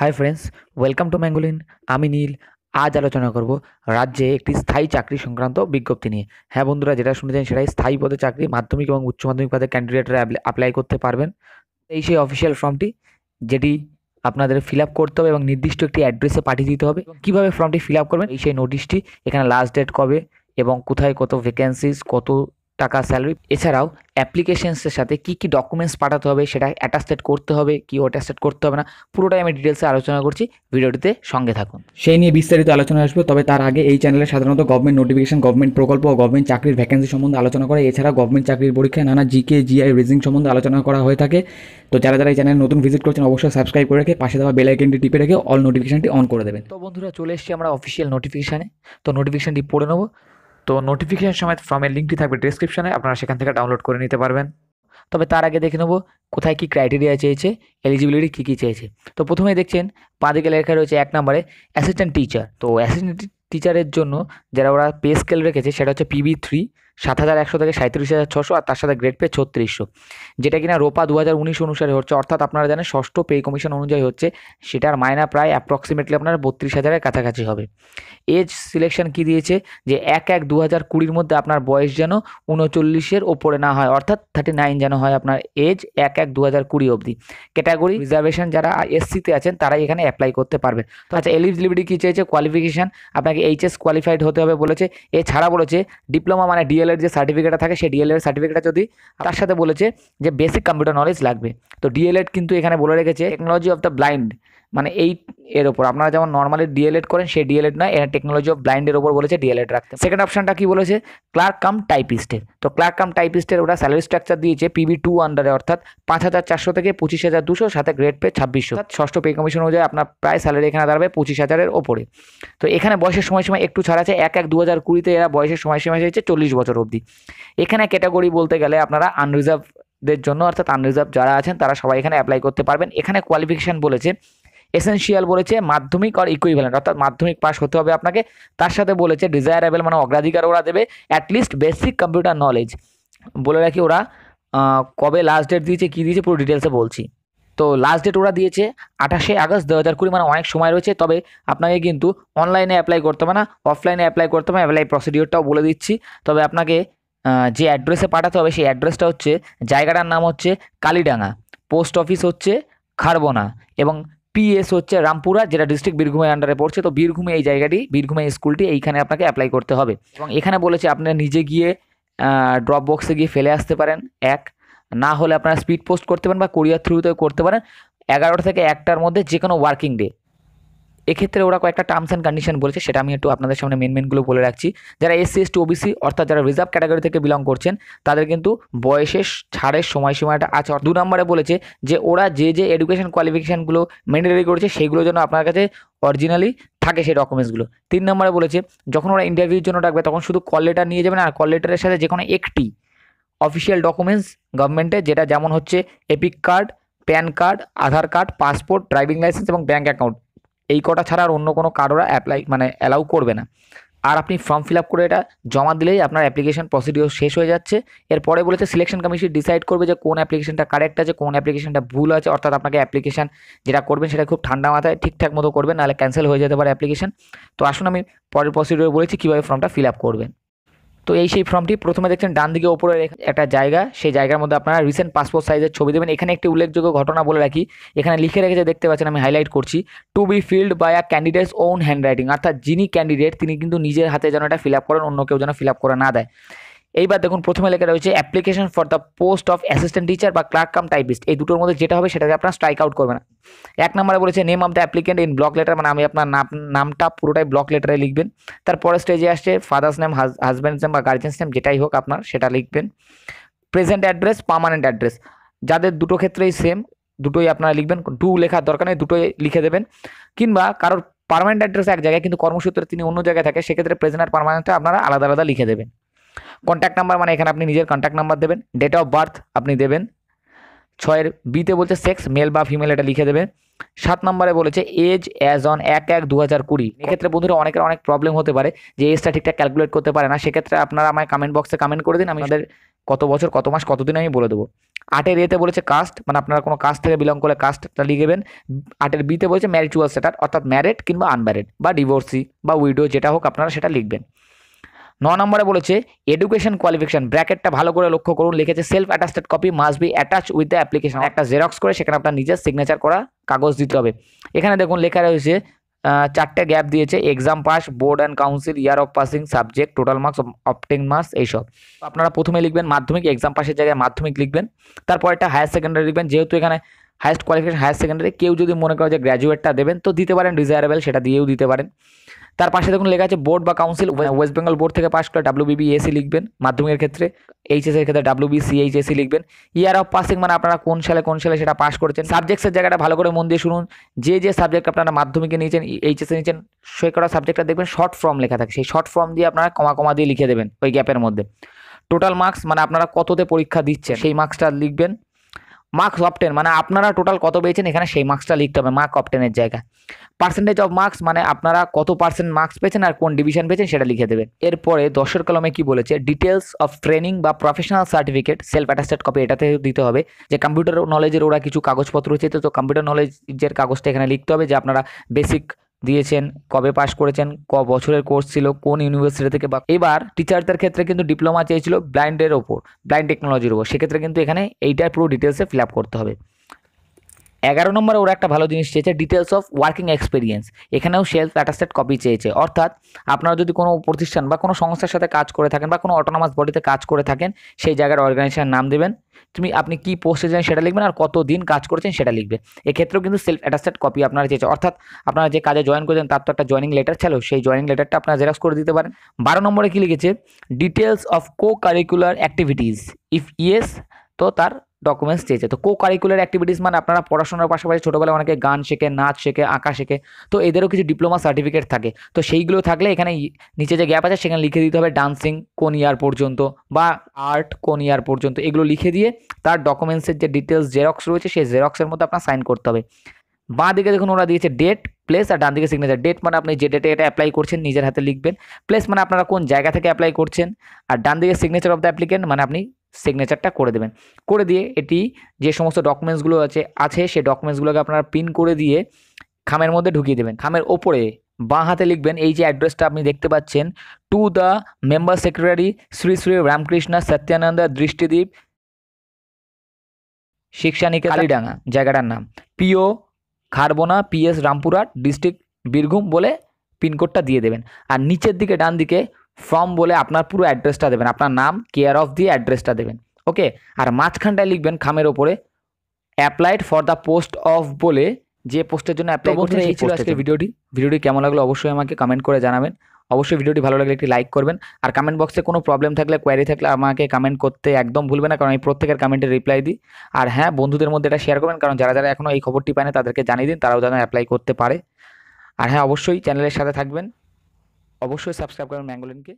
High friends welcome to ম্যাঙ্গোলিন আমি নীল আজ আলোচনা করব রাজ্যে একটি স্থায়ী চাকরি সংক্রান্ত বিজ্ঞপ্তি নিয়ে হ্যাঁ বন্ধুরা যেটা শুনেছেন সেটাই স্থায়ী পদে চাকরি মাধ্যমিক এবং উচ্চ মাধ্যমিক পদে ক্যান্ডিডেটরা অ্যাপ্লাই করতে পারবেন এই সেই অফিসিয়াল ফর্মটি যেটি আপনাদের ফিল আপ করতে হবে এবং নির্দিষ্ট একটি অ্যাড্রেসে পাঠিয়ে দিতে হবে কীভাবে ফর্মটি ফিল আপ করবেন এই সেই নোটিশটি এখানে লাস্ট ডেট কবে এবং কোথায় কত ভ্যাকেন্সিস কত টাকা স্যালারি এছাড়াও অ্যাপ্লিকেশনসের সাথে কি কি ডকুমেন্টস পাঠাতে হবে সেটা অ্যাটাস্টেড করতে হবে কি অ্যাটাস্টেড করতে হবে না পুরোটাই আমি ডিটেলসে আলোচনা করছি ভিডিওটিতে সঙ্গে থাকুন সেই নিয়ে বিস্তারিত আলোচনা আসবে তবে তার আগে এই চ্যানেলে সাধারণত গভর্নমেন্ট নোটিফিকেশন গভর্নমেন্ট প্রকল্প ও গভর্নমেন্ট চাকরির ভ্যাকেন্সি সম্বন্ধে আলোচনা করে এছাড়া গভর্নমেন্ট চাকরির পরীক্ষায় নানা জিকে জিআই রেজিং সম্বন্ধে আলোচনা করা হয়ে থাকে তো যারা যারা এই চ্যানেল নতুন ভিজিট করছেন অবশ্যই সাবস্ক্রাইব করে রেখে পাশে দেওয়া বেলাইকেনটি টিপে রেখে অল নোটিফিকেশনটি অন করে দেবেন তো বন্ধুরা চলে এসেছি আমরা অফিসিয়াল নোটিফিকেশানে তো নোটিফিকেশনটি পড়ে নেবো তো নোটিফিকেশান সময় ফর্মের লিঙ্কটি থাকবে ডিসক্রিপশানে আপনারা সেখান থেকে ডাউনলোড করে নিতে পারবেন তবে তার আগে দেখে নেবো কোথায় কী ক্রাইটেরিয়া চেয়েছে এলিজিবিলিটি কী কী চেয়েছে তো প্রথমে দেখছেন দিকে লেখা রয়েছে এক নম্বরে অ্যাসিস্ট্যান্ট টিচার তো অ্যাসিস্ট্যান্ট টিচারের জন্য যারা ওরা পে স্কেল রেখেছে সেটা হচ্ছে পিবি থ্রি সাত হাজার একশো থেকে সাঁত্রিশ হাজার ছশো আর তার সাথে গ্রেড পে ছত্রিশশো যেটা কিনা রোপা দু হাজার উনিশ অনুসারে হচ্ছে অর্থাৎ আপনারা জানেন ষষ্ঠ পে কমিশন অনুযায়ী হচ্ছে সেটার মাইনা প্রায় অ্যাপ্রক্সিমেটলি আপনার বত্রিশ হাজারের কাছাকাছি হবে এজ সিলেকশন কি দিয়েছে যে এক এক দু হাজার কুড়ির মধ্যে আপনার বয়স যেন উনচল্লিশের ওপরে না হয় অর্থাৎ থার্টি নাইন যেন হয় আপনার এজ এক এক দু হাজার কুড়ি অবধি ক্যাটাগরি রিজার্ভেশন যারা এসসিতে আছেন তারাই এখানে অ্যাপ্লাই করতে পারবেন তো আচ্ছা এলিজিবিলিটি কী চেয়েছে কোয়ালিফিকেশান আপনাকে এইচএস কোয়ালিফাইড হতে হবে বলেছে এছাড়া বলেছে ডিপ্লোমা মানে ডি এর যে সার্টিফিকেটটা থাকে সেই ডিএলএর সার্টিফিকেটটা যদি তার সাথে বলেছে যে বেসিক কম্পিউটার নলেজ লাগবে তো ডিএলএড কিন্তু এখানে বলে রেখেছে টেকনোলজি অফ দ্য ব্লাইন্ড মানে এই এর ওপর আপনারা যেমন নর্মালি ডিএলএড করেন সেই ডিএলএড নয় এর টেকনোলজি অফ ব্লাইন্ডের উপর বলেছে ডিএলএড রাখতে সেকেন্ড অপশনটা কি বলেছে ক্লার্ক কাম টাইপিস্টের তো ক্লার্ক কাম টাইপিস্টের ওরা স্যালারি স্ট্রাকচার দিয়েছে পিবি টু আন্ডারে অর্থাৎ পাঁচ হাজার চারশো থেকে পঁচিশ হাজার দুশো সাথে গ্রেড পে ছাব্বিশশো আচ্ছা। ষষ্ঠ পে কমিশন অনুযায়ী আপনার প্রায় স্যালারি এখানে দাঁড়াবে পঁচিশ হাজারের ওপরে তো এখানে বয়সের সময়সীমা একটু ছাড় আছে এক এক দু হাজার কুড়িতে এরা বয়সের সময়সীমা হয়েছে চল্লিশ বছর অবধি এখানে ক্যাটাগরি বলতে গেলে আপনারা আনরিজার্ভদের জন্য অর্থাৎ আনরিজার্ভ যারা আছেন তারা সবাই এখানে অ্যাপ্লাই করতে পারবেন এখানে কোয়ালিফিকেশন বলেছে এসেন্সিয়াল বলেছে মাধ্যমিক আর ইকুইভ্যালেন্ট অর্থাৎ মাধ্যমিক পাস হতে হবে আপনাকে তার সাথে বলেছে ডিজায়ারেবল মানে অগ্রাধিকার ওরা দেবে অ্যাটলিস্ট বেসিক কম্পিউটার নলেজ বলে রাখি ওরা কবে লাস্ট ডেট দিয়েছে কী দিয়েছে পুরো ডিটেলসে বলছি তো লাস্ট ডেট ওরা দিয়েছে আঠাশে আগস্ট দু হাজার কুড়ি মানে অনেক সময় রয়েছে তবে আপনাকে কিন্তু অনলাইনে অ্যাপ্লাই করতে হবে না অফলাইনে অ্যাপ্লাই করতে হবে অ্যাপ্লাই প্রসিডিওরটাও বলে দিচ্ছি তবে আপনাকে যে অ্যাড্রেসে পাঠাতে হবে সেই অ্যাড্রেসটা হচ্ছে জায়গাটার নাম হচ্ছে কালিডাঙ্গা পোস্ট অফিস হচ্ছে খারবোনা এবং পিএস হচ্ছে রামপুরা যেটা ডিস্ট্রিক্ট বীরভূমের আন্ডারে পড়ছে তো বীরভূমে এই জায়গাটি বীরভূমে স্কুলটি এইখানে আপনাকে অ্যাপ্লাই করতে হবে এবং এখানে বলেছে আপনারা নিজে গিয়ে ড্রপ বক্সে গিয়ে ফেলে আসতে পারেন এক না হলে আপনারা স্পিড পোস্ট করতে পারেন বা কোরিয়ার থ্রুতেও করতে পারেন এগারোটা থেকে একটার মধ্যে যে কোনো ওয়ার্কিং ডে এক্ষেত্রে ওরা কয়েকটা টার্মস অ্যান্ড কন্ডিশন বলেছে সেটা আমি একটু আপনাদের সামনে মেন মেনগুলো বলে রাখছি যারা এসসি এসটি ওবিসি অর্থাৎ যারা রিজার্ভ ক্যাটাগরি থেকে বিলং করছেন তাদের কিন্তু বয়সের ছাড়ের সময়সীমাটা আছে দু নম্বরে বলেছে যে ওরা যে যে এডুকেশন কোয়ালিফিকেশানগুলো মেন্ডেটরি করেছে সেইগুলো যেন আপনার কাছে অরিজিনালি থাকে সেই ডকুমেন্টসগুলো তিন নম্বরে বলেছে যখন ওরা ইন্টারভিউর জন্য ডাকবে তখন শুধু কল লেটার নিয়ে যাবেন আর কল লেটারের সাথে যে কোনো একটি অফিসিয়াল ডকুমেন্টস গভর্নমেন্টের যেটা যেমন হচ্ছে EPIC card PAN card Aadhaar card passport driving licence এবং ব্যাঙ্ক অ্যাকাউন্ট এই কটা ছাড়া আর অন্য কোনো কারোরা অ্যাপ্লাই মানে অ্যালাউ করবে না আর আপনি ফর্ম ফিল আপ করে এটা জমা দিলেই আপনার অ্যাপ্লিকেশান প্রসিডিওর শেষ হয়ে যাচ্ছে এরপরে বলেছে সিলেকশন কমিশন ডিসাইড করবে যে কোন অ্যাপ্লিকেশানটা কারেক্ট আছে কোন অ্যাপ্লিকেশানটা ভুল আছে অর্থাৎ আপনাকে অ্যাপ্লিকেশন যেটা করবেন সেটা খুব ঠান্ডা মাথায় ঠিকঠাক মতো করবেন নাহলে ক্যান্সেল হয়ে যেতে পারে অ্যাপ্লিকেশন তো আসুন আমি পরের প্রসিডিওর বলেছি কীভাবে ফর্মটা ফিল আপ করবেন তো এই সেই ফর্মটি প্রথমে দেখছেন ডান দিকে ওপরে একটা জায়গা সেই জায়গার মধ্যে আপনারা রিসেন্ট পাসপোর্ট সাইজের ছবি দেবেন এখানে একটি উল্লেখযোগ্য ঘটনা বলে রাখি এখানে লিখে রেখেছে দেখতে পাচ্ছেন আমি হাইলাইট করছি to be filled by a candidate's own writing অর্থাৎ যিনি ক্যান্ডিডেট তিনি কিন্তু নিজের হাতে যেন এটা ফিল আপ করেন অন্য কেউ যেন ফিল আপ করে না দেয় এইবার দেখুন প্রথমে লেখা রয়েছে application for the post of assistant teacher বা ক্লার্ক কাম টাইপিস্ট এই দুটোর মধ্যে যেটা হবে সেটাকে আপনার স্ট্রাইক আউট করবে না এক নম্বরে বলেছে name of the applicant in block letter মানে আমি আপনার নাম নামটা পুরোটাই ব্লক লেটারে লিখবেন তারপরে স্টেজে আসছে ফাদার্স নেম হাজব্যান্ডস নেম বা গার্জেন্স নেম যেটাই হোক আপনার সেটা লিখবেন প্রেজেন্ট অ্যাড্রেস পার্মানেন্ট অ্যাড্রেস যাদের দুটো ক্ষেত্রেই সেম দুটোই আপনারা লিখবেন টু লেখার দরকার নেই দুটোই লিখে দেবেন কিংবা কারোর পার্মানেন্ট অ্যাড্রেস এক জায়গায় কিন্তু কর্মসূত্রে তিনি অন্য জায়গায় থাকে সেক্ষেত্রে প্রেজেন্ট আর পার্মানেন্টটা আপনারা আলাদা আলাদা লিখে দেবেন কন্ট্যাক্ট নাম্বার মানে এখানে আপনি নিজের কন্ট্যাক্ট নাম্বার দেবেন ডেট অফ বার্থ আপনি দেবেন ছয়ের বিতে বলছে সেক্স মেল বা ফিমেল এটা লিখে দেবেন সাত নম্বরে বলেছে এজ অ্যাজ অন এক এক দু হাজার কুড়ি এক্ষেত্রে বন্ধুরা অনেকের অনেক প্রবলেম হতে পারে যে এজটা ঠিকঠাক ক্যালকুলেট করতে পারে না সেক্ষেত্রে আপনারা আমায় কমেন্ট বক্সে কমেন্ট করে দিন আমি আমাদের কত বছর কত মাস কতদিন আমি বলে দেবো আটের এতে বলেছে কাস্ট মানে আপনারা কোনো কাস্ট থেকে বিলং করলে কাস্টটা লিখেবেন আটের বিতে বলছে ম্যারিচুয়াল সেটার অর্থাৎ ম্যারেড কিংবা আনম্যারেড বা ডিভোর্সি বা উইডো যেটা হোক আপনারা সেটা লিখবেন ন নম্বরে বলেছে এডুকেশন কোয়ালিফিকেশন ব্র্যাকেটটা ভালো করে লক্ষ্য করুন লিখেছে self attested copy must be attach with the application একটা জেরক্স করে সেখানে আপনার নিজের সিগনেচার করা কাগজ দিতে হবে এখানে দেখুন লেখা রয়েছে চারটে গ্যাপ দিয়েছে exam pass board and council year of passing subject total marks obtain marks এইসব আপনারা প্রথমে লিখবেন মাধ্যমিক এক্সাম পাসের জায়গায় মাধ্যমিক লিখবেন তারপর একটা হায়ার সেকেন্ডারি লিখবেন যেহেতু এখানে হায়েস্ট কোয়ালিফিকেশন হায়ার সেকেন্ডারি কেউ যদি মনে করে যে গ্র্যাজুয়েটটা দেবেন তো দিতে পারেন ডিজায়ারেবল সেটা দিয়েও দিতে পারেন তার পাশে দেখুন লেখা আছে বোর্ড বা কাউন্সিল ওয়েস্ট বেঙ্গল বোর্ড থেকে পাশ করে ডাব্লিউবিবিএসি লিখবেন মাধ্যমিকের ক্ষেত্রে এইচএসের ক্ষেত্রে ডাব্লিউবিসিএইচএসি e লিখবেন ইয়ার অফ পাসিং মানে আপনারা কোন সালে কোন সালে সেটা পাশ করেছেন সাবজেক্টসের জায়গাটা ভালো করে মন দিয়ে শুনুন যে যে সাবজেক্ট আপনারা মাধ্যমিকে নিয়েছেন এইচএসে নিয়েছেন সে করা সাবজেক্টটা দেখবেন শর্ট ফর্ম লেখা থাকে সেই শর্ট ফর্ম দিয়ে আপনারা কমা কমা দিয়ে লিখে দেবেন ওই গ্যাপের মধ্যে টোটাল মার্কস মানে আপনারা কততে পরীক্ষা দিচ্ছেন সেই মার্কসটা লিখবেন মার্কস অফ টেন মানে আপনারা টোটাল কত পেয়েছেন এখানে সেই মার্কসটা লিখতে হবে মার্ক অফ টেনের পার্সেন্টেজ অফ মার্কস মানে আপনারা কত পার্সেন্ট মার্কস পেয়েছেন আর কোন ডিভিশন পেয়েছেন সেটা লিখে দেবেন এরপরে দশের কলমে কি বলেছে ডিটেলস অফ ট্রেনিং বা professional certificate self attested copy এটাতে দিতে হবে যে কম্পিউটার নলেজের ওরা কিছু কাগজপত্র চেয়েছে তো কম্পিউটার নলেজের কাগজটা এখানে লিখতে হবে যে আপনারা বেসিক দিয়েছেন কবে পাশ করেছেন ক বছরের কোর্স ছিল কোন ইউনিভার্সিটি থেকে বা এবার টিচারদের ক্ষেত্রে কিন্তু ডিপ্লোমা চেয়েছিল ব্লাইন্ডের ওপর ব্লাইন্ড টেকনোলজির ওপর সেক্ষেত্রে কিন্তু এখানে এইটার পুরো ডিটেলসে ফিল করতে হবে এগারো নম্বরে ওরা একটা ভালো জিনিস চেয়েছে ডিটেলস অফ ওয়ার্কিং এক্সপিরিয়েন্স এখানেও সেলফ অ্যাটাস্টেড কপি চেয়েছে অর্থাৎ আপনারা যদি কোনো প্রতিষ্ঠান বা কোনো সংস্থার সাথে কাজ করে থাকেন বা কোনো অটোনোমাস বডিতে কাজ করে থাকেন সেই জায়গার অর্গানাইজেশনের নাম দেবেন তুমি আপনি কি পোস্টে যান সেটা লিখবেন আর কত দিন কাজ করেছেন সেটা লিখবে এক্ষেত্রেও কিন্তু সেলফ অ্যাটাস্টেড কপি আপনারা চেয়েছে অর্থাৎ আপনারা যে কাজে জয়েন করেছেন তার তো একটা জয়নিং লেটার ছিল সেই জয়নিং লেটারটা আপনারা জেরক্স করে দিতে পারেন বারো নম্বরে কী লিখেছে details of co curricular activities if yes তো তার ডকুমেন্টস চেয়েছে তো কো কারিকুলার অ্যাক্টিভিটিস মানে আপনারা পড়াশোনার পাশাপাশি ছোটোবেলায় অনেকে গান শেখে নাচ শেখে আঁকা শেখে তো এদেরও কিছু ডিপ্লোমা সার্টিফিকেট থাকে তো সেইগুলো থাকলে এখানে নিচে যে গ্যাপ আছে সেখানে লিখে দিতে হবে ডান্সিং কোন ইয়ার পর্যন্ত বা আর্ট কোন ইয়ার পর্যন্ত এগুলো লিখে দিয়ে তার ডকুমেন্টসের যে ডিটেলস জেরক্স রয়েছে সেই জেরক্সের মধ্যে আপনার সাইন করতে হবে বাঁ দিকে দেখুন ওরা দিয়েছে ডেট প্লেস আর ডান দিকে সিগনেচার ডেট মানে আপনি যে ডেটে এটা অ্যাপ্লাই করছেন নিজের হাতে লিখবেন প্লেস মানে আপনারা কোন জায়গা থেকে অ্যাপ্লাই করছেন আর ডান দিকে সিগনেচার অফ দ্য অ্যাপ্লিকেন্ট মানে আপনি সিগনেচারটা করে দেবেন করে দিয়ে এটি যে সমস্ত ডকুমেন্টসগুলো আছে আছে সেই ডকুমেন্টসগুলোকে আপনারা পিন করে দিয়ে খামের মধ্যে ঢুকিয়ে দেবেন খামের ওপরে বাঁ হাতে লিখবেন এই যে অ্যাড্রেসটা আপনি দেখতে পাচ্ছেন to the member secretary Shri Shri Ramakrishna Satyananda Drishtidwip শিক্ষানিকে কালিডাঙ্গা জায়গাটার নাম PO Kharbona PS Rampura district Birbhum বলে পিনকোডটা দিয়ে দেবেন আর নিচের দিকে ডান দিকে ফর্ম বলে আপনার পুরো অ্যাড্রেসটা দেবেন আপনার নাম কেয়ার অফ দিয়ে অ্যাড্রেসটা দেবেন ওকে আর মাঝখানটায় লিখবেন খামের ওপরে applied for the post of বলে যে পোস্টের জন্য অ্যাপ্লাই করছেন এই ছিল আজকের ভিডিওটি ভিডিওটি কেমন লাগলো অবশ্যই আমাকে কমেন্ট করে জানাবেন অবশ্যই ভিডিওটি ভালো লাগলে একটি লাইক করবেন আর কমেন্ট বক্সে কোনো প্রবলেম থাকলে কোয়ারি থাকলে আমাকে কমেন্ট করতে একদম ভুলবে না কারণ আমি প্রত্যেকের কমেন্টে রিপ্লাই দিই আর হ্যাঁ বন্ধুদের মধ্যে এটা শেয়ার করবেন কারণ যারা যারা এখনও এই খবরটি পায় না তাদেরকে জানিয়ে দিন তারাও যেন অ্যাপ্লাই করতে পারে আর হ্যাঁ অবশ্যই চ্যানেলের সাথে থাকবেন অবশ্যই সাবস্ক্রাইব করুন ম্যাঙ্গোলিনকে